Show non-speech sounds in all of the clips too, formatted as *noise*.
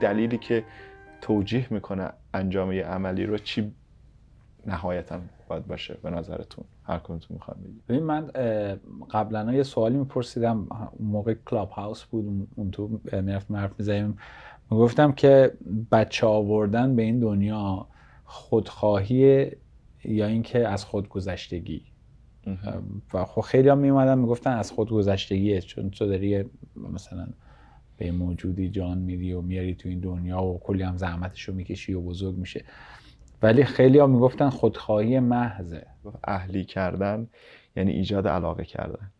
دلیلی که توجیه میکنه انجام یه عملی رو چی نهایتا باید باشه به نظرتون هر کدومتون میخوام بگید ببین من قبلا یه سوالی میپرسیدم اون موقع کلاب هاوس بود اون تو میرفت مرف میزنیم میگفتم که بچه آوردن به این دنیا خودخواهی یا اینکه از خودگذشتگی و خب خیلی هم میومدن میگفتن از خودگذشتگیه چون تو داری مثلا به موجودی جان میدی و میاری تو این دنیا و کلی هم زحمتش رو میکشی و بزرگ میشه ولی خیلی ها میگفتن خودخواهی محضه اهلی کردن یعنی ایجاد علاقه کردن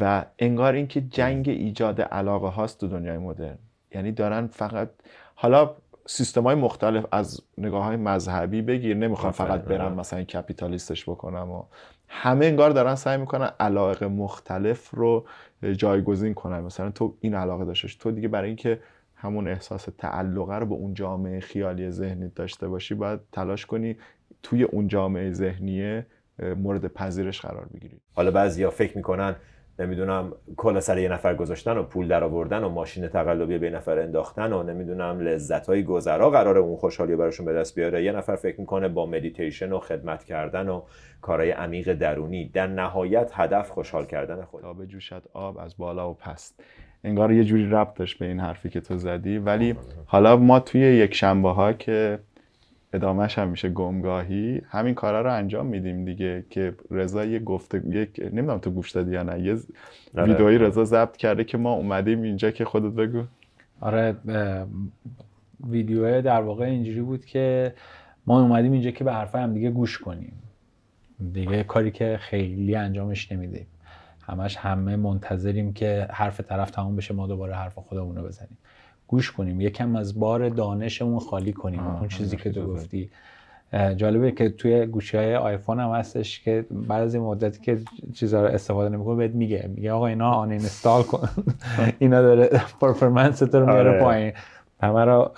و انگار اینکه جنگ ایجاد علاقه هاست تو دنیای مدرن یعنی دارن فقط حالا سیستم های مختلف از نگاه های مذهبی بگیر نمیخوام فقط برم مثلا کپیتالیستش بکنم و همه انگار دارن سعی میکنن علاقه مختلف رو جایگزین کنن مثلا تو این علاقه داشتش تو دیگه برای اینکه همون احساس تعلقه رو به اون جامعه خیالی ذهنی داشته باشی باید تلاش کنی توی اون جامعه ذهنیه مورد پذیرش قرار بگیری حالا بعضیا فکر میکنن نمیدونم کلا سر یه نفر گذاشتن و پول در آوردن و ماشین تقلبی به نفر انداختن و نمیدونم لذت گذرا قرار اون خوشحالی براشون به دست بیاره یه نفر فکر میکنه با مدیتیشن و خدمت کردن و کارهای عمیق درونی در نهایت هدف خوشحال کردن خود آب به آب از بالا و پست انگار یه جوری ربطش داشت به این حرفی که تو زدی ولی آره. حالا ما توی یک شنبه ها که ادامهش هم میشه گمگاهی همین کارا رو انجام میدیم دیگه که رضا یه گفته یک نمیدونم تو گوش دادی یا نه یه آره. ویدئوی رضا ضبط کرده که ما اومدیم اینجا که خودت بگو آره ویدیو در واقع اینجوری بود که ما اومدیم اینجا که به حرف هم دیگه گوش کنیم دیگه کاری که خیلی انجامش نمیدیم همش همه منتظریم که حرف طرف تمام بشه ما دوباره حرف خودمون رو بزنیم گوش کنیم یکم از بار دانشمون خالی کنیم اون چیزی که تو گفتی جالبه که توی گوشی های آیفون هم هستش که بعد از این مدتی که چیزها رو استفاده نمیکنه بهت میگه میگه آقا اینا آن اینستال کن *laughs* اینا داره پرفرمنس تو رو میاره آره. پایین همه رو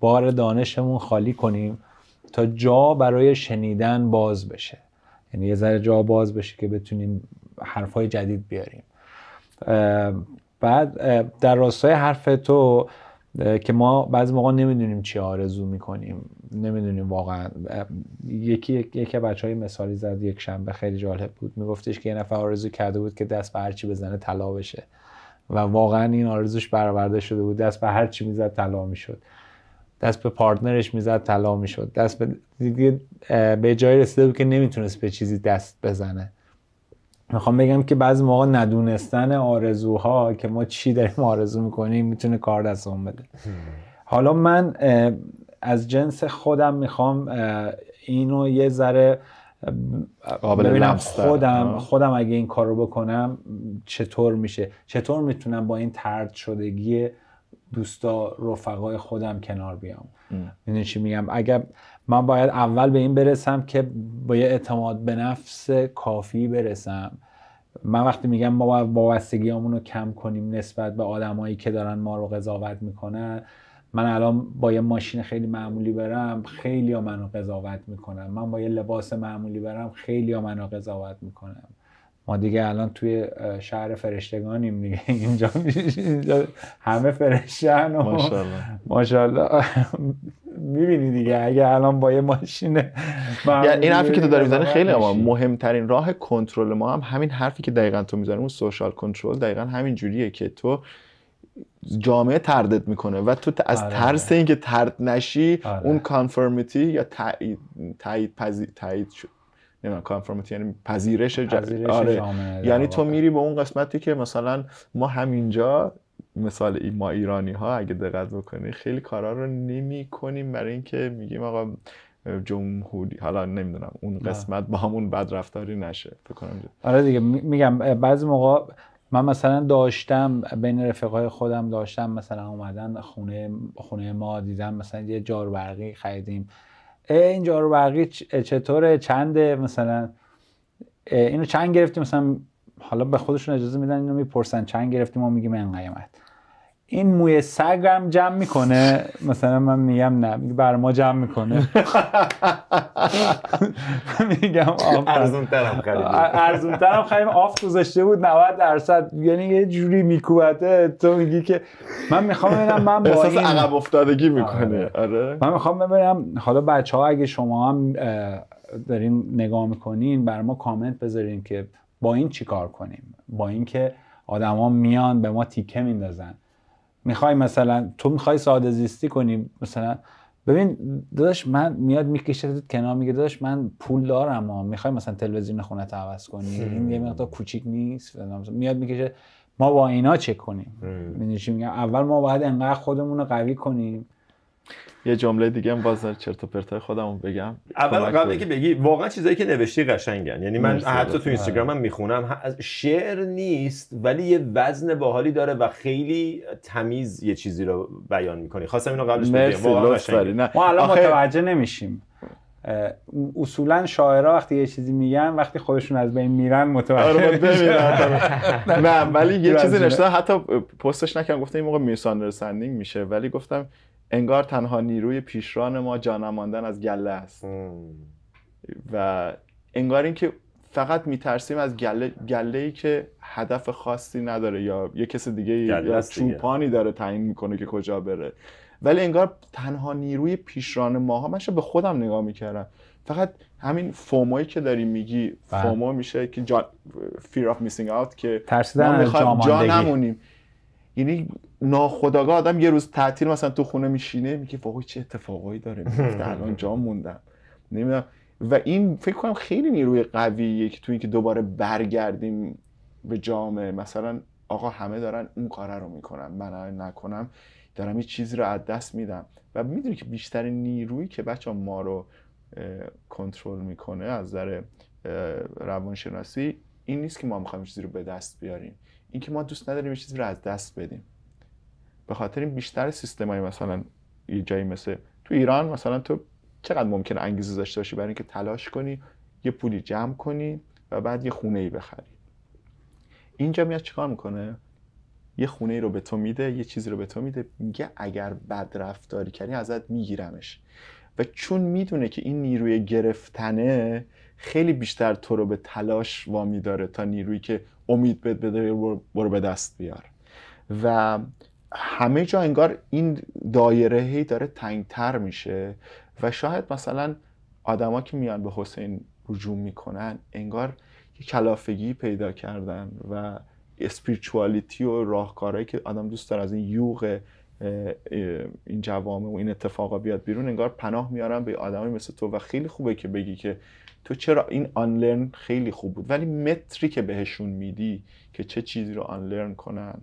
بار دانشمون خالی کنیم تا جا برای شنیدن باز بشه یعنی یه ذره جا باز بشه که بتونیم حرفهای جدید بیاریم بعد در راستای حرف تو که ما بعضی موقع نمیدونیم چی آرزو میکنیم نمیدونیم واقعا یکی یکی بچه های مثالی زد یک شنبه خیلی جالب بود میگفتش که یه نفر آرزو کرده بود که دست به هرچی بزنه طلا بشه و واقعا این آرزوش برآورده شده بود دست به هرچی میزد طلا میشد دست به پارتنرش میزد طلا میشد دست به به جای رسیده بود که نمیتونست به چیزی دست بزنه میخوام بگم که بعضی موقع ندونستن آرزوها که ما چی داریم آرزو میکنیم میتونه کار دستمون بده حالا من از جنس خودم میخوام اینو یه ذره قابل خودم خودم اگه این کار رو بکنم چطور میشه چطور میتونم با این ترد شدگی دوستا رفقای خودم کنار بیام میدونی چی میگم اگر من باید اول به این برسم که با یه اعتماد به نفس کافی برسم من وقتی میگم ما باید رو کم کنیم نسبت به آدمایی که دارن ما رو قضاوت میکنن من الان با یه ماشین خیلی معمولی برم خیلی ها منو قضاوت میکنن من با یه لباس معمولی برم خیلی ها منو قضاوت میکنن ما دیگه الان توی شهر فرشتگانیم دیگه *laughs* اینجا, اینجا همه فرشتن و ماشاءالله میبینی دیگه اگه الان با یه ماشین *laughs* یعنی این حرفی که تو داری میزنی خیلی اما مهمترین راه کنترل ما هم همین حرفی که دقیقا تو میزنی اون سوشال کنترل دقیقا همین جوریه که تو جامعه تردت میکنه و تو از آره، ترس آره. اینکه ترد نشی آره. اون کانفرمیتی یا تایید تایید تایید کانفرمیتی یعنی پذیرش, پذیرش جامعه یعنی تو میری به اون قسمتی که مثلا ما همینجا مثال ای ما ایرانی ها اگه دقت بکنی خیلی کارا رو نمی کنیم برای اینکه میگیم آقا جمهوری حالا نمیدونم اون قسمت با همون بد رفتاری نشه بکنم آره دیگه میگم بعضی موقع من مثلا داشتم بین رفقای خودم داشتم مثلا اومدن خونه خونه ما دیدم مثلا یه جاروبرقی برقی خریدیم این جاروبرقی چطوره چنده مثلا اینو چند گرفتیم مثلا حالا به خودشون اجازه میدن اینو میپرسن چند گرفتیم ما میگیم این قیمت این موی سگم جمع میکنه مثلا من میگم نه میگه بر ما جمع میکنه *laughs* میگم ارزون ترم خریدیم ارزون ترم آف گذاشته بود 90 درصد یعنی یه جوری میکوبته تو میگی که من میخوام ببینم من با این عقب افتادگی آره. میکنه آره من میخوام ببینم حالا بچه ها اگه شما هم دارین نگاه میکنین بر ما کامنت بذارین که با این چیکار کنیم با اینکه آدما میان به ما تیکه میندازن میخوای مثلا تو میخوای ساده زیستی کنی مثلا ببین داداش من میاد میکشه کنار میگه داداش من پول دارم ها میخوای مثلا تلویزیون خونه عوض کنی این یه مقدار کوچیک نیست میاد میکشه ما با اینا چک کنیم میگم اول ما باید انقدر خودمون رو قوی کنیم یه جمله دیگه هم باز چرت و پرتای خودمون بگم اول قبل اینکه بگی واقعا چیزایی که نوشتی قشنگن یعنی من حتی تو اینستاگرامم میخونم شعر نیست ولی یه وزن باحالی داره و خیلی تمیز یه چیزی رو بیان میکنی خواستم اینو قبلش بگم ما الان متوجه نمیشیم اصولا شاعرها وقتی یه چیزی میگن وقتی خودشون از بین میرن متوجه آره، *laughs* نه ولی یه چیزی نشده. حتی پستش نکردم گفتم این موقع رسندینگ میشه ولی گفتم انگار تنها نیروی پیشران ما جانماندن از گله است و انگار اینکه فقط میترسیم از گله گله ای که هدف خاصی نداره یا یه کس دیگه یا چوپانی داره تعیین میکنه که کجا بره ولی انگار تنها نیروی پیشران ماها منش به خودم نگاه میکردم فقط همین فومایی که داری میگی بله. فومو میشه که جان فیر اف میسینگ اوت که ترسیدن میخوایم جا نمونیم یعنی ناخداگاه آدم یه روز تعطیل مثلا تو خونه میشینه میگه وای چه اتفاقایی داره میفته الان جا موندم نمیدونم و این فکر کنم خیلی نیروی قویه که تو اینکه دوباره برگردیم به جامعه مثلا آقا همه دارن اون کاره رو میکنن من نکنم دارم یه چیزی رو از دست میدم و میدونی که بیشتر نیرویی که بچه ما رو کنترل میکنه از نظر روانشناسی این نیست که ما میخوایم چیزی رو به دست بیاریم اینکه ما دوست نداریم یه چیزی رو از دست بدیم به خاطر این بیشتر سیستم های مثلا یه جایی مثل تو ایران مثلا تو چقدر ممکنه انگیزه داشته باشی برای اینکه تلاش کنی یه پولی جمع کنی و بعد یه خونه ای بخری اینجا میاد چیکار میکنه یه خونه ای رو به تو میده یه چیزی رو به تو میده میگه اگر بد رفتاری کردی ازت میگیرمش و چون میدونه که این نیروی گرفتنه خیلی بیشتر تو رو به تلاش وامی داره تا نیرویی که امید بد بده برو به دست بیار و همه جا انگار این دایره هی داره تنگتر میشه و شاید مثلا آدما که میان به حسین رجوم میکنن انگار یه کلافگی پیدا کردن و اسپریچوالیتی و راهکارهایی که آدم دوست داره از این یوغ این جوامع و این اتفاقا بیاد بیرون انگار پناه میارن به آدمی مثل تو و خیلی خوبه که بگی که تو چرا این آنلرن خیلی خوب بود ولی متری که بهشون میدی که چه چیزی رو آنلرن کنن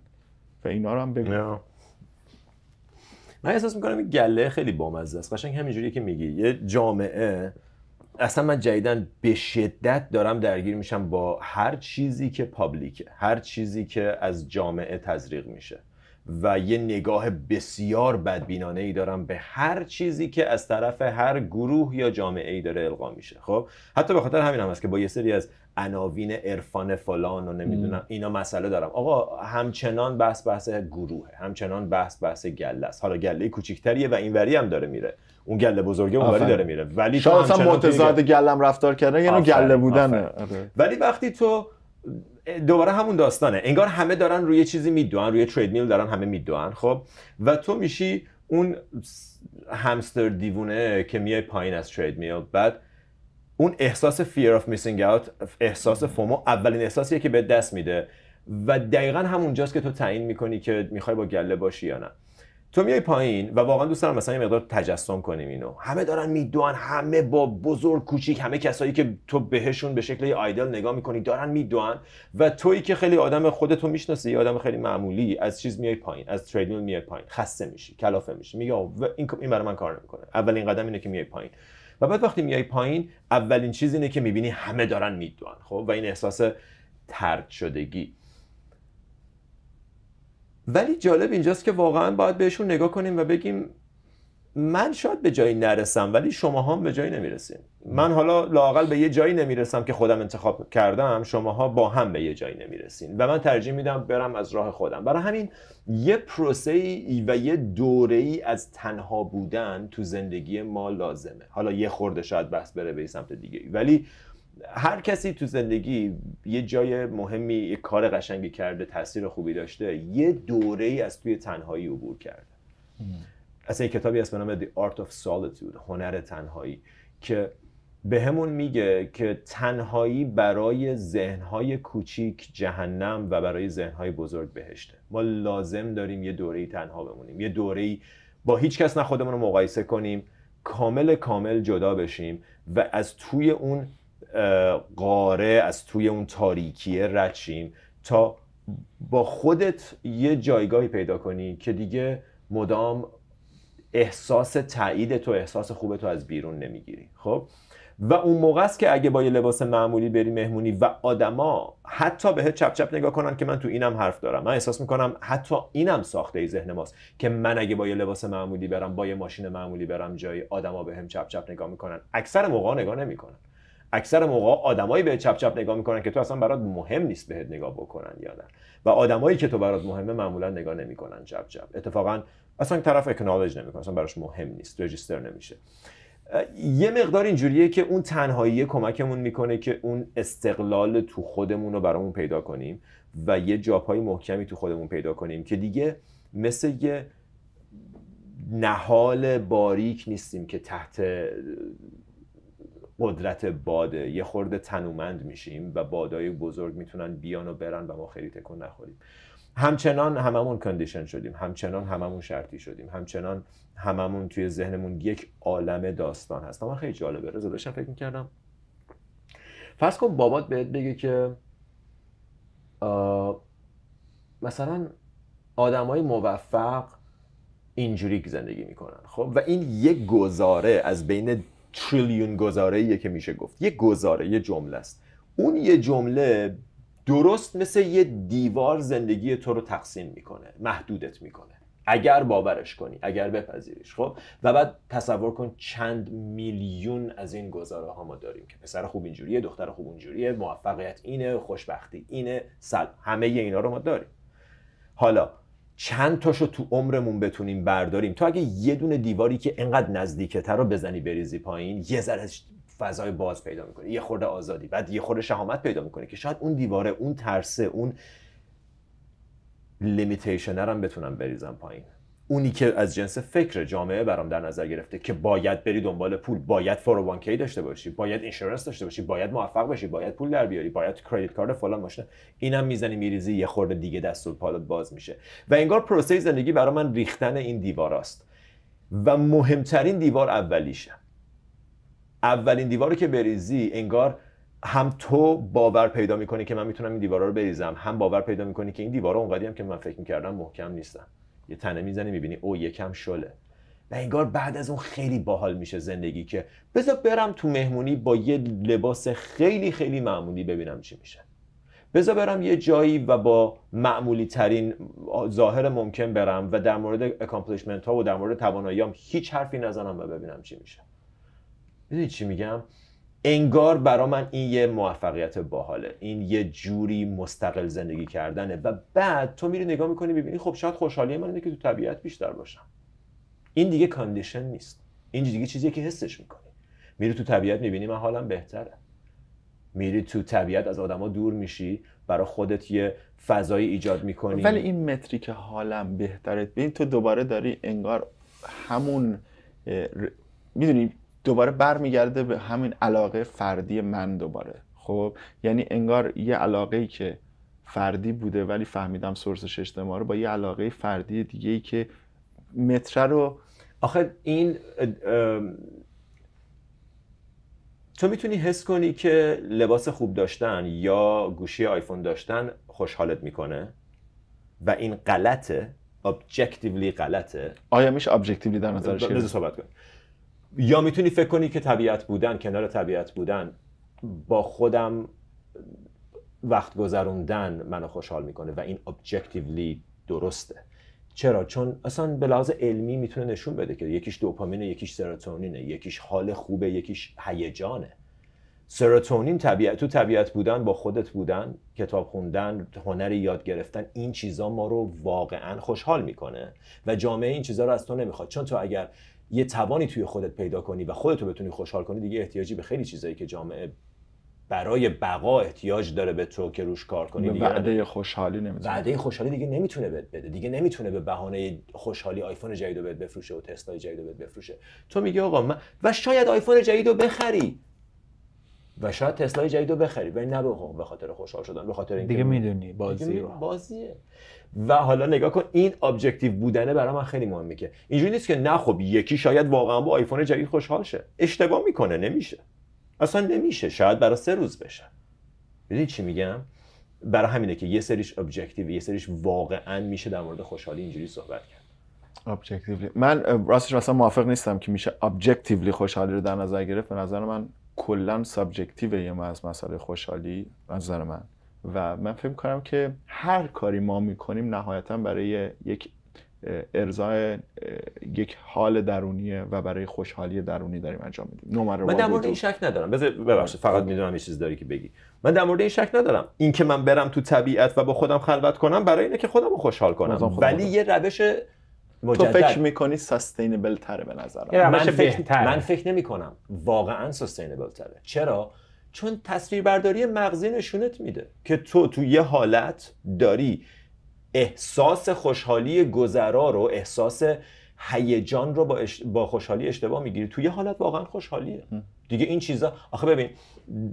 و اینا رو هم بگو من احساس میکنم این گله خیلی بامزه است قشنگ همینجوری که میگی یه جامعه اصلا من جدیدن به شدت دارم درگیر میشم با هر چیزی که پابلیکه هر چیزی که از جامعه تزریق میشه و یه نگاه بسیار بدبینانه ای دارم به هر چیزی که از طرف هر گروه یا جامعه ای داره القا میشه خب حتی به خاطر همین هم هست که با یه سری از عناوین عرفان فلان و نمیدونم اینا مسئله دارم آقا همچنان بحث بحث گروهه همچنان بحث بحث گله است حالا گله کوچیکتریه و اینوری هم داره میره اون گله بزرگه اونوری داره میره ولی شما مثلا متضاد گلم رفتار کردن یعنی گله بودنه آره. ولی وقتی تو دوباره همون داستانه انگار همه دارن روی چیزی میدوان روی ترید میل دارن همه میدوان خب و تو میشی اون همستر دیوونه که میای پایین از ترید میل بعد اون احساس fear of missing out احساس فومو اولین احساسیه که به دست میده و دقیقا همونجاست که تو تعیین میکنی که میخوای با گله باشی یا نه تو میای پایین و واقعا دوست دارم مثلا یه مقدار تجسم کنیم اینو همه دارن میدوان همه با بزرگ کوچیک همه کسایی که تو بهشون به شکل آیدل نگاه میکنی دارن میدوان و تویی که خیلی آدم خودتو میشناسی آدم خیلی معمولی از چیز میای پایین از تریدمیل میای پایین خسته میشی کلافه میشی میگه این برای من کار نمیکنه اولین قدم اینه که میای پایین و بعد وقتی میای پایین اولین چیز اینه که میبینی همه دارن میدوان خب و این احساس ترد شدگی ولی جالب اینجاست که واقعا باید بهشون نگاه کنیم و بگیم من شاید به جایی نرسم ولی شما هم به جایی نمیرسیم من حالا لاقل به یه جایی نمیرسم که خودم انتخاب کردم شماها با هم به یه جایی نمیرسین و من ترجیح میدم برم از راه خودم برای همین یه پروسه ای و یه دوره ای از تنها بودن تو زندگی ما لازمه حالا یه خورده شاید بحث بره به سمت دیگه ولی هر کسی تو زندگی یه جای مهمی یه کار قشنگی کرده تاثیر خوبی داشته یه دوره ای از توی تنهایی عبور کرده اصلا یه کتابی هست به نام The Art of Solitude هنر تنهایی که به همون میگه که تنهایی برای ذهنهای کوچیک جهنم و برای ذهنهای بزرگ بهشته ما لازم داریم یه دوره تنها بمونیم یه دوره با هیچ کس نه خودمون رو مقایسه کنیم کامل کامل جدا بشیم و از توی اون قاره از توی اون تاریکیه رچیم تا با خودت یه جایگاهی پیدا کنی که دیگه مدام احساس تایید تو احساس خوب تو از بیرون نمیگیری خب و اون موقع است که اگه با یه لباس معمولی بری مهمونی و آدما حتی بهت چپ چپ نگاه کنن که من تو اینم حرف دارم من احساس میکنم حتی اینم ساخته ای ذهن ماست که من اگه با یه لباس معمولی برم با یه ماشین معمولی برم جایی آدما بهم چپ چپ نگاه میکنن اکثر موقع نگاه نمیکنن اکثر موقع آدمایی به چپ چپ نگاه میکنن که تو اصلا برات مهم نیست بهت نگاه بکنن یا نه و آدمایی که تو برات مهمه معمولا نگاه نمیکنن چپ چپ اتفاقا اصلا طرف اکنالج نمیکنه اصلا براش مهم نیست رجیستر نمیشه یه مقدار اینجوریه که اون تنهایی کمکمون میکنه که اون استقلال تو خودمون رو برامون پیدا کنیم و یه جاپای محکمی تو خودمون پیدا کنیم که دیگه مثل یه نهال باریک نیستیم که تحت قدرت باده یه خورده تنومند میشیم و بادای بزرگ میتونن بیان و برن و ما خیلی تکون نخوریم همچنان هممون کندیشن شدیم همچنان هممون شرطی شدیم همچنان هممون توی ذهنمون یک عالم داستان هست اما خیلی جالبه رضا داشتم فکر میکردم فرض کن بابات بهت بگه که مثلا های موفق اینجوری زندگی میکنن خب و این یک گزاره از بین تریلیون گزاره که میشه گفت یه گزاره یه جمله است اون یه جمله درست مثل یه دیوار زندگی تو رو تقسیم میکنه محدودت میکنه اگر باورش کنی اگر بپذیریش خب و بعد تصور کن چند میلیون از این گزاره ها ما داریم که پسر خوب اینجوریه دختر خوب اونجوریه موفقیت اینه خوشبختی اینه سل همه اینا رو ما داریم حالا چند تاشو تو عمرمون بتونیم برداریم تو اگه یه دونه دیواری که انقدر نزدیکه تر رو بزنی بریزی پایین یه ذره فضای باز پیدا میکنه یه خورده آزادی بعد یه خورده شهامت پیدا میکنه که شاید اون دیواره اون ترسه اون لیمیتیشنرم هم بتونم بریزم پایین اونی که از جنس فکر جامعه برام در نظر گرفته که باید بری دنبال پول باید کی داشته باشی باید اینشورنس داشته باشی باید موفق باشی، باید پول در بیاری باید کریدیت کارت فلان ماشین اینم میزنی میریزی یه خورده دیگه دست و پالت باز میشه و انگار پروسه زندگی برای من ریختن این دیواراست و مهمترین دیوار اولیشه اولین دیوار که بریزی انگار هم تو باور پیدا میکنی که من میتونم این دیوارا رو بریزم هم باور پیدا میکنی که این دیوارا اونقدی هم که من فکر میکردم محکم نیستن یه تنه میزنی میبینی او یکم شله و انگار بعد از اون خیلی باحال میشه زندگی که بذار برم تو مهمونی با یه لباس خیلی خیلی معمولی ببینم چی میشه بذار برم یه جایی و با معمولی ترین ظاهر ممکن برم و در مورد اکامپلیشمنت ها و در مورد تواناییام هیچ حرفی نزنم و ببینم چی میشه میدونی چی میگم انگار برا من این یه موفقیت باحاله این یه جوری مستقل زندگی کردنه و بعد تو میری نگاه میکنی ببینی خب شاید خوشحالی من اینه که تو طبیعت بیشتر باشم این دیگه کاندیشن نیست این دیگه چیزیه که حسش میکنی میری تو طبیعت میبینی من حالم بهتره میری تو طبیعت از آدما دور میشی برای خودت یه فضایی ایجاد میکنی ولی این متریک حالم بهتره ببین تو دوباره داری انگار همون میدونی دوباره برمیگرده به همین علاقه فردی من دوباره خب یعنی انگار یه علاقه ای که فردی بوده ولی فهمیدم سورسش اجتماع رو با یه علاقه فردی دیگه ای که متره رو آخه این تو میتونی حس کنی که لباس خوب داشتن یا گوشی آیفون داشتن خوشحالت میکنه و این غلطه ابجکتیولی غلطه آیا میشه ابجکتیولی در نظرش صحبت یا میتونی فکر کنی که طبیعت بودن کنار طبیعت بودن با خودم وقت گذروندن منو خوشحال میکنه و این ابجکتیولی درسته چرا چون اصلا به لحاظ علمی میتونه نشون بده که یکیش دوپامینه یکیش سروتونینه یکیش حال خوبه یکیش هیجانه سروتونین طبیعت تو طبیعت بودن با خودت بودن کتاب خوندن هنر یاد گرفتن این چیزا ما رو واقعا خوشحال میکنه و جامعه این چیزا رو از تو نمیخواد چون تو اگر یه توانی توی خودت پیدا کنی و خودتو بتونی خوشحال کنی دیگه احتیاجی به خیلی چیزایی که جامعه برای بقا احتیاج داره به تو که روش کار کنی دیگه وعده خوشحالی نمیتونه وعده خوشحالی دیگه نمیتونه بهت بده دیگه نمیتونه به بهانه خوشحالی آیفون جدیدو بهت بفروشه و تسلا جدیدو بهت بفروشه تو میگی آقا من و شاید آیفون جدیدو بخری و شاید تسلا جدیدو بخری ولی نه به خاطر خوشحال شدن به خاطر اینکه دیگه میدونی بازی دیگه بازیه و حالا نگاه کن این ابجکتیو بودنه برای من خیلی مهمه که اینجوری نیست که نه خب یکی شاید واقعا با آیفون جدید خوشحال شه اشتباه میکنه نمیشه اصلا نمیشه شاید برای سه روز بشه ببین چی میگم برای همینه که یه سریش ابجکتیو یه سریش واقعا میشه در مورد خوشحالی اینجوری صحبت کرد ابجکتیولی من راستش مثلا موافق نیستم که میشه ابجکتیولی خوشحالی رو در نظر گرفت به نظر من کلا سابجکتیو یه از خوشحالی نظر من و من فکر کنم که هر کاری ما میکنیم نهایتا برای یک ارزای یک حال درونیه و برای خوشحالی درونی داریم انجام میدیم من در مورد این شک ندارم بذار ببخشید فقط خب. میدونم یه چیز داری که بگی من در مورد این شک ندارم اینکه من برم تو طبیعت و با خودم خلوت کنم برای اینه که خودم رو خوشحال کنم خودم ولی یه روش مجدد. تو فکر میکنی سستینبل تره به نظرم من فکر, من فکر نمی واقعا چرا چون تصویربرداری مغزی نشونت میده که تو تو یه حالت داری احساس خوشحالی گذرا رو احساس هیجان رو با, با خوشحالی اشتباه میگیری توی یه حالت واقعا خوشحالیه دیگه این چیزا آخه ببین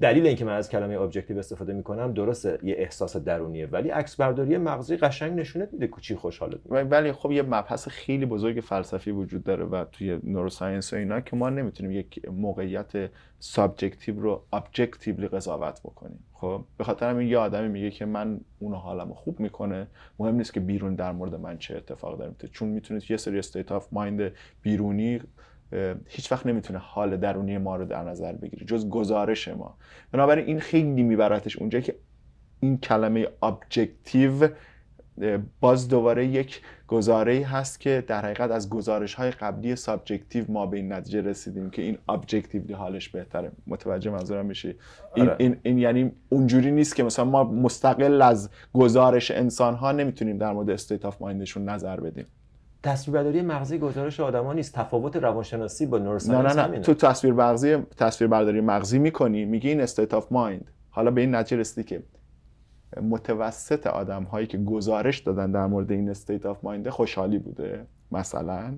دلیل اینکه من از کلمه ابجکتیو استفاده میکنم درسته یه احساس درونیه ولی عکس برداری مغزی قشنگ نشونت میده کوچی خوشحالت میده ولی خب یه مبحث خیلی بزرگ فلسفی وجود داره و توی نوروساینس و اینا که ما نمیتونیم یک موقعیت سابجکتیو رو ابجکتیولی قضاوت بکنیم خب به خاطر همین یه آدمی میگه که من اون حالم خوب میکنه مهم نیست که بیرون در مورد من چه اتفاق داره چون میتونید یه سری استیت آف مایند بیرونی هیچ وقت نمیتونه حال درونی ما رو در نظر بگیره جز گزارش ما بنابراین این خیلی میبرتش اونجا که این کلمه ابجکتیو باز دوباره یک گزاره هست که در حقیقت از گزارش های قبلی سابجکتیو ما به این نتیجه رسیدیم که این ابجکتیو حالش بهتره متوجه منظورم میشی آره. این, این, یعنی اونجوری نیست که مثلا ما مستقل از گزارش انسان ها نمیتونیم در مورد استیت اف مایندشون نظر بدیم تصویربرداری مغزی گزارش آدما نیست تفاوت روانشناسی با نورسانس نه تو تصویر مغزی مغزی میکنی میگی این استیت آف مایند حالا به این نتیجه رسیدی که متوسط آدم هایی که گزارش دادن در مورد این استیت آف مایند خوشحالی بوده مثلا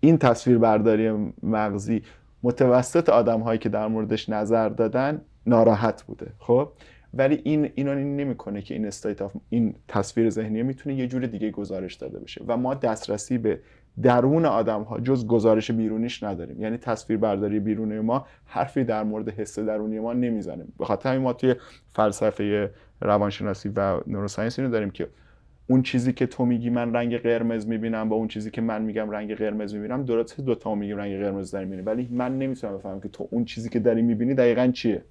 این تصویر برداری مغزی متوسط آدم هایی که در موردش نظر دادن ناراحت بوده خب ولی این اینا نمیکنه که این استیت اف این تصویر ذهنی میتونه یه جور دیگه گزارش داده بشه و ما دسترسی به درون آدم ها جز گزارش بیرونیش نداریم یعنی تصویر برداری بیرونی ما حرفی در مورد حس درونی ما نمیزنه به خاطر همین ما توی فلسفه روانشناسی و نوروساینس اینو داریم که اون چیزی که تو میگی من رنگ قرمز میبینم با اون چیزی که من میگم رنگ قرمز میبینم درسته دو تا میگیم رنگ قرمز داریم ولی من نمیتونم بفهمم که تو اون چیزی که داری میبینی دقیقا چیه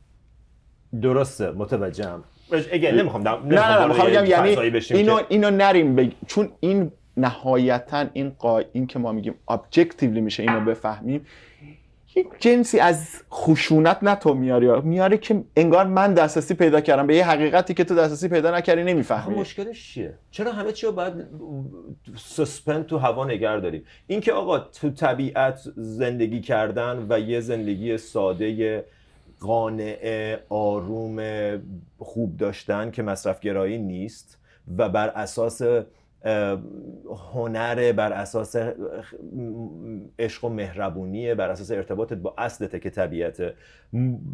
درسته متوجهم اگه نمیخوام نه نه, یعنی اینو اینو نریم بگ... چون این نهایتا این قا... این که ما میگیم ابجکتیولی میشه اینو بفهمیم یک جنسی از خشونت نه تو میاری میاره که انگار من دسترسی پیدا کردم به یه حقیقتی که تو دسترسی پیدا نکردی نمیفهمی خب، مشکلش چیه چرا همه چی رو باید سسپند تو هوا نگر داریم اینکه آقا تو طبیعت زندگی کردن و یه زندگی ساده قانع آروم خوب داشتن که مصرفگرایی نیست و بر اساس هنر بر اساس عشق و مهربونیه بر اساس ارتباطت با اصلته که طبیعت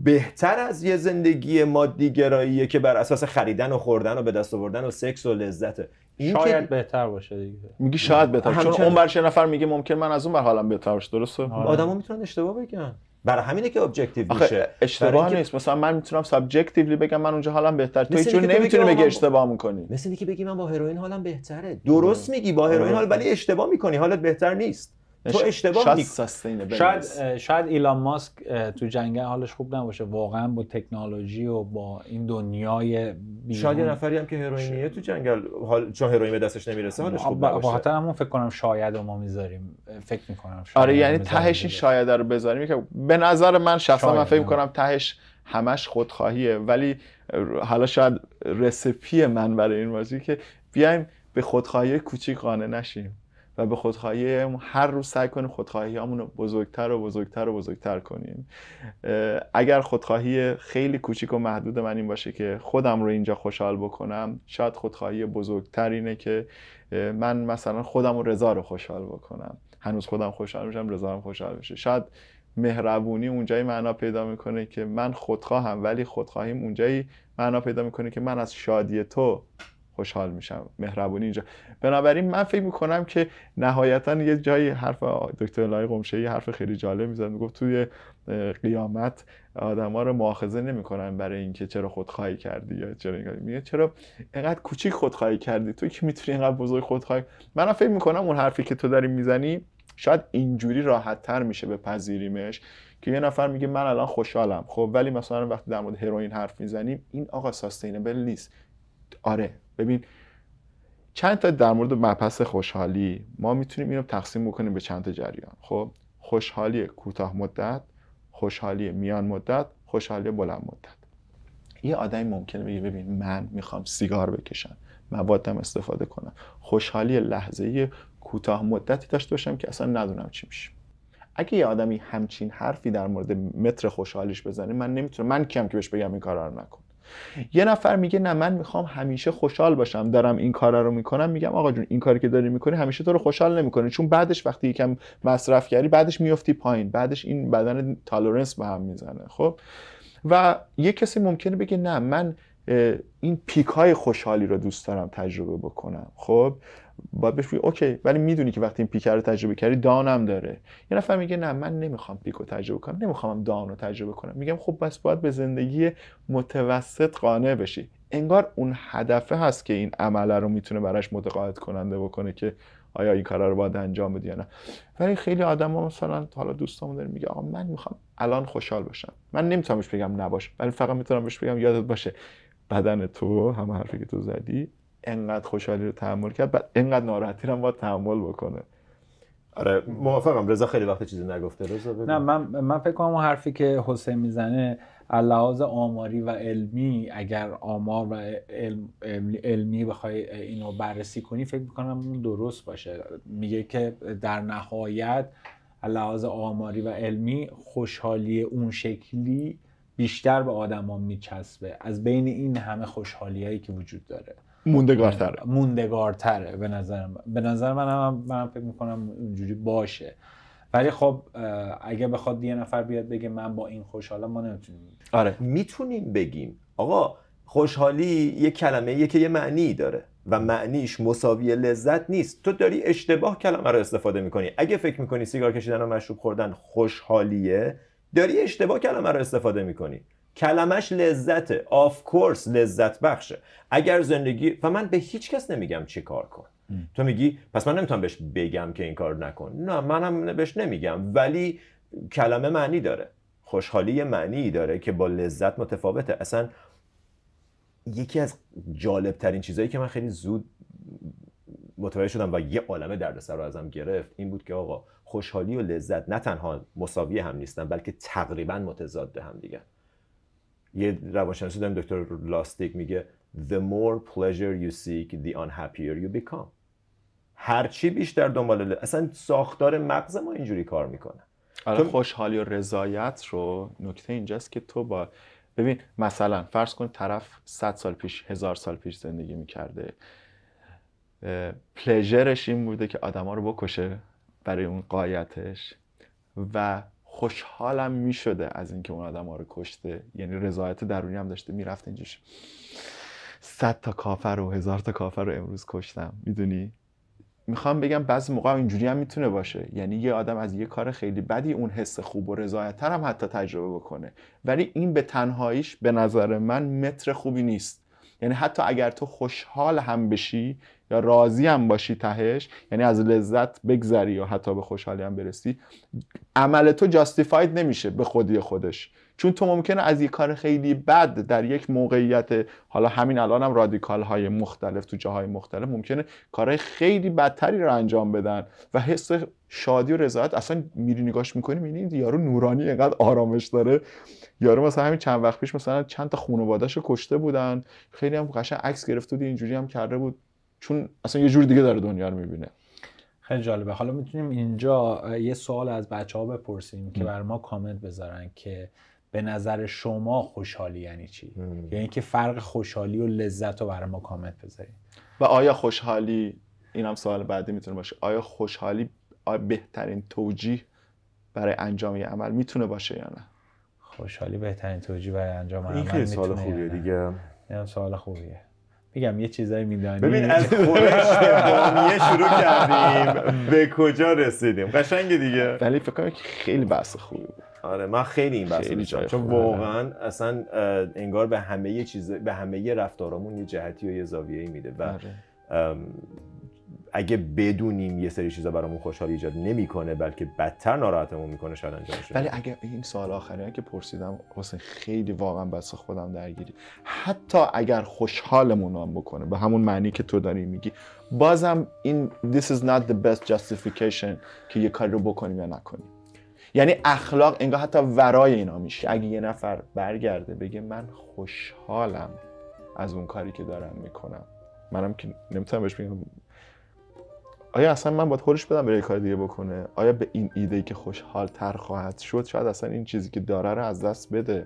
بهتر از یه زندگی مادی گراییه که بر اساس خریدن و خوردن و به دست آوردن و سکس و لذته شاید بهتر باشه دیگه میگی شاید بهتر چون اون برش نفر میگه ممکن من از اون بر حالم بهتر باشه درسته آدما میتونن اشتباه بگن برای همینه که ابجکتیو میشه اشتباه نیست مثلا من میتونم سابجکتیولی بگم من اونجا حالم بهتر تو چون نمیتونی بگی اشتباه میکنی مثل اینکه بگی من با هروئین حالم بهتره درست میگی با هروئین آره. حال ولی اشتباه میکنی حالت بهتر نیست تو اشتباه شاید شاید ایلان ماسک تو جنگل حالش خوب نباشه واقعا با تکنولوژی و با این دنیای بیرون شاید یه نفری هم که هروئینیه تو جنگل حال چون هروئین به دستش نمیرسه حالش خوب نباشه خاطر فکر کنم شاید ما میذاریم فکر میکنم شاید آره یعنی تهش این شاید رو بذاریم که به نظر من شخصا من فکر میکنم تهش همش خودخواهیه ولی حالا شاید رسپی من برای این بازی که بیایم به خودخواهی کوچیک قانه نشیم و به خودخواهی هر روز سعی کنیم خودخواهی رو بزرگتر و بزرگتر و بزرگتر کنیم اگر خودخواهی خیلی کوچیک و محدود من این باشه که خودم رو اینجا خوشحال بکنم شاید خودخواهی بزرگتر اینه که من مثلا خودم و رضا رو خوشحال بکنم هنوز خودم خوشحال میشم رضا هم خوشحال بشه شاید مهربونی اونجایی معنا پیدا میکنه که من خودخواهم ولی خودخواهیم اونجایی معنا پیدا میکنه که من از شادی تو خوشحال میشم مهربونی اینجا بنابراین من فکر میکنم که نهایتا یه جایی حرف دکتر لای قمشه یه حرف خیلی جالب میزد میگفت توی قیامت ها رو مؤاخذه نمیکنن برای اینکه چرا خودخواهی کردی یا چرا میگه چرا اینقدر کوچیک خودخواهی کردی تو که میتونی اینقدر بزرگ خودخواهی من فکر میکنم اون حرفی که تو داری میزنی شاید اینجوری راحت تر میشه به پذیریمش که یه نفر میگه من الان خوشحالم خب ولی مثلا وقتی در مورد هروئین حرف میزنیم این آقا ساستینبل نیست آره ببین چند تا در مورد مبحث خوشحالی ما میتونیم اینو تقسیم بکنیم به چند تا جریان خب خوشحالی کوتاه مدت خوشحالی میان مدت خوشحالی بلند مدت یه آدمی ممکنه بگه ببین من میخوام سیگار بکشم موادم استفاده کنم خوشحالی لحظه کوتاه مدتی داشته باشم که اصلا ندونم چی میشه اگه یه آدمی همچین حرفی در مورد متر خوشحالیش بزنه من نمیتونم من کیم که بهش بگم این کارا رو نکن یه نفر میگه نه من میخوام همیشه خوشحال باشم دارم این کارا رو میکنم میگم آقا جون این کاری که داری میکنی همیشه تو رو خوشحال نمیکنه چون بعدش وقتی یکم مصرف کردی بعدش میفتی پایین بعدش این بدن تالرنس به هم میزنه خب و یه کسی ممکنه بگه نه من این پیک های خوشحالی رو دوست دارم تجربه بکنم خب باید بهش بگی اوکی ولی میدونی که وقتی این پیکر رو تجربه کردی دانم داره یه نفر میگه نه من نمیخوام پیک رو تجربه کنم نمیخوام دان رو تجربه کنم میگم خب بس باید به زندگی متوسط قانع بشی انگار اون هدفه هست که این عمله رو میتونه براش متقاعد کننده بکنه که آیا این کارا رو باید انجام بدی یا نه ولی خیلی ها مثلا حالا دوستامو داره میگه آقا من میخوام الان خوشحال باشم من نمیتونم بهش بگم نباش ولی فقط میتونم بهش بگم یادت باشه بدن تو هم حرفی که تو زدی انقدر خوشحالی رو تحمل کرد بعد انقدر ناراحتی رو هم باید تحمل بکنه آره موافقم رضا خیلی وقت چیزی نگفته رضا نه من من فکر کنم اون حرفی که حسین میزنه لحاظ آماری و علمی اگر آمار و علم، علمی بخوای اینو بررسی کنی فکر میکنم اون درست باشه میگه که در نهایت لحاظ آماری و علمی خوشحالی اون شکلی بیشتر به آدما میچسبه از بین این همه خوشحالی که وجود داره موندگارتره آره، موندگارتره به نظر من به نظر من هم من فکر میکنم اونجوری باشه ولی خب اگه بخواد یه نفر بیاد بگه من با این خوشحالم ما نمیتونیم آره میتونیم بگیم آقا خوشحالی یه کلمه یه که یه معنی داره و معنیش مساوی لذت نیست تو داری اشتباه کلمه رو استفاده میکنی اگه فکر میکنی سیگار کشیدن و مشروب خوردن خوشحالیه داری اشتباه کلمه رو استفاده میکنی کلمش لذته آف کورس لذت بخشه اگر زندگی و من به هیچ کس نمیگم چی کار کن تو میگی پس من نمیتونم بهش بگم که این کار نکن نه منم بهش نمیگم ولی کلمه معنی داره خوشحالی معنی داره که با لذت متفاوته اصلا یکی از جالب ترین چیزایی که من خیلی زود متوجه شدم و یه عالمه دردسر رو ازم گرفت این بود که آقا خوشحالی و لذت نه تنها مساوی هم نیستن بلکه تقریبا متضاد هم دیگه یه روانشناسی داریم دکتر لاستیک میگه the more pleasure you seek the unhappier you become هرچی بیشتر دنبال اصلا ساختار مغز ما اینجوری کار میکنه الان آره، خوشحالی و رضایت رو نکته اینجاست که تو با ببین مثلا فرض کن طرف 100 سال پیش هزار سال پیش زندگی میکرده پلژرش این بوده که آدما رو بکشه برای اون قایتش و خوشحالم میشده از اینکه اون آدم ها رو کشته یعنی رضایت درونی هم داشته میرفته اینجوش صد تا کافر و هزار تا کافر رو امروز کشتم میدونی میخوام بگم بعضی موقع اینجوری هم میتونه باشه یعنی یه آدم از یه کار خیلی بدی اون حس خوب و رضایتتر هم حتی تجربه بکنه ولی این به تنهاییش به نظر من متر خوبی نیست یعنی حتی اگر تو خوشحال هم بشی یا راضی هم باشی تهش یعنی از لذت بگذری یا حتی به خوشحالی هم برسی عمل تو جاستیفاید نمیشه به خودی خودش چون تو ممکنه از یک کار خیلی بد در یک موقعیت حالا همین الان هم رادیکال های مختلف تو جاهای مختلف ممکنه کارهای خیلی بدتری رو انجام بدن و حس شادی و رضایت اصلا میری نگاش میکنی میبینی یارو نورانی اینقدر آرامش داره یارو مثلا همین چند وقت پیش مثلا چند تا کشته بودن خیلی هم قشنگ عکس گرفته بود اینجوری هم کرده بود چون اصلا یه جور دیگه داره دنیا رو میبینه خیلی جالبه حالا میتونیم اینجا یه سوال از بچه ها بپرسیم که بر ما کامنت بذارن که به نظر شما خوشحالی یعنی چی؟ یعنی که فرق خوشحالی و لذت رو برای ما کامنت بذاریم و آیا خوشحالی این هم سوال بعدی میتونه باشه آیا خوشحالی بهترین توجیه برای انجام یه عمل میتونه باشه یا نه خوشحالی بهترین توجیه برای انجام عمل این خیلی سوال خوبیه دیگه این سوال خوبیه میگم یه چیزایی میدانی ببین از خورش یه شروع کردیم به کجا رسیدیم قشنگ دیگه ولی فکر کنم خیلی بحث خوبی بود آره من خیلی این بحث خیلی چون واقعا اصلا انگار به همه چیز به همه رفتارامون یه جهتی و یه زاویه‌ای میده و آره. اگه بدونیم یه سری چیزا برامون خوشحالی ایجاد نمیکنه بلکه بدتر ناراحتمون میکنه شاید انجام شه ولی اگه این سال آخری که پرسیدم حسین خیلی واقعا بس خودم درگیری حتی اگر خوشحالمون هم بکنه به همون معنی که تو داری میگی بازم این this is not the best justification که یه کاری رو بکنیم یا نکنیم یعنی اخلاق انگار حتی ورای اینا میشه اگه یه نفر برگرده بگه من خوشحالم از اون کاری که دارم میکنم منم که نمیتونم بهش بگم آیا اصلا من باید خورش بدم برای کار دیگه بکنه آیا به این ایده ای که خوشحال تر خواهد شد شاید اصلا این چیزی که داره رو از دست بده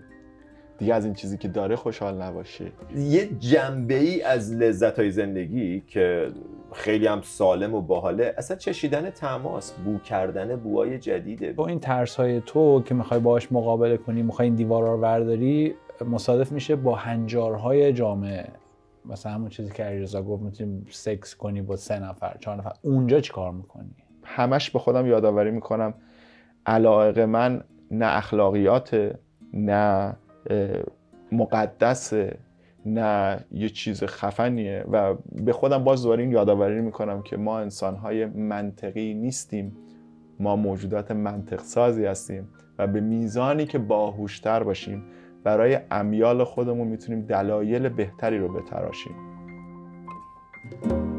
دیگه از این چیزی که داره خوشحال نباشه یه جنبه ای از لذت های زندگی که خیلی هم سالم و باحاله اصلا چشیدن تماس بو کردن بوهای جدیده با این ترس های تو که میخوای باهاش مقابله کنی میخوای این دیوارا رو مصادف میشه با هنجارهای جامعه مثلا همون چیزی که علیرضا گفت میتونی سکس کنی با سه نفر چهار نفر اونجا چی کار میکنی همش به خودم یادآوری میکنم علاقه من نه اخلاقیات نه مقدس، نه یه چیز خفنیه و به خودم باز دوباره این یادآوری میکنم که ما انسانهای منطقی نیستیم ما موجودات منطقسازی هستیم و به میزانی که باهوشتر باشیم برای امیال خودمون میتونیم دلایل بهتری رو بتراشیم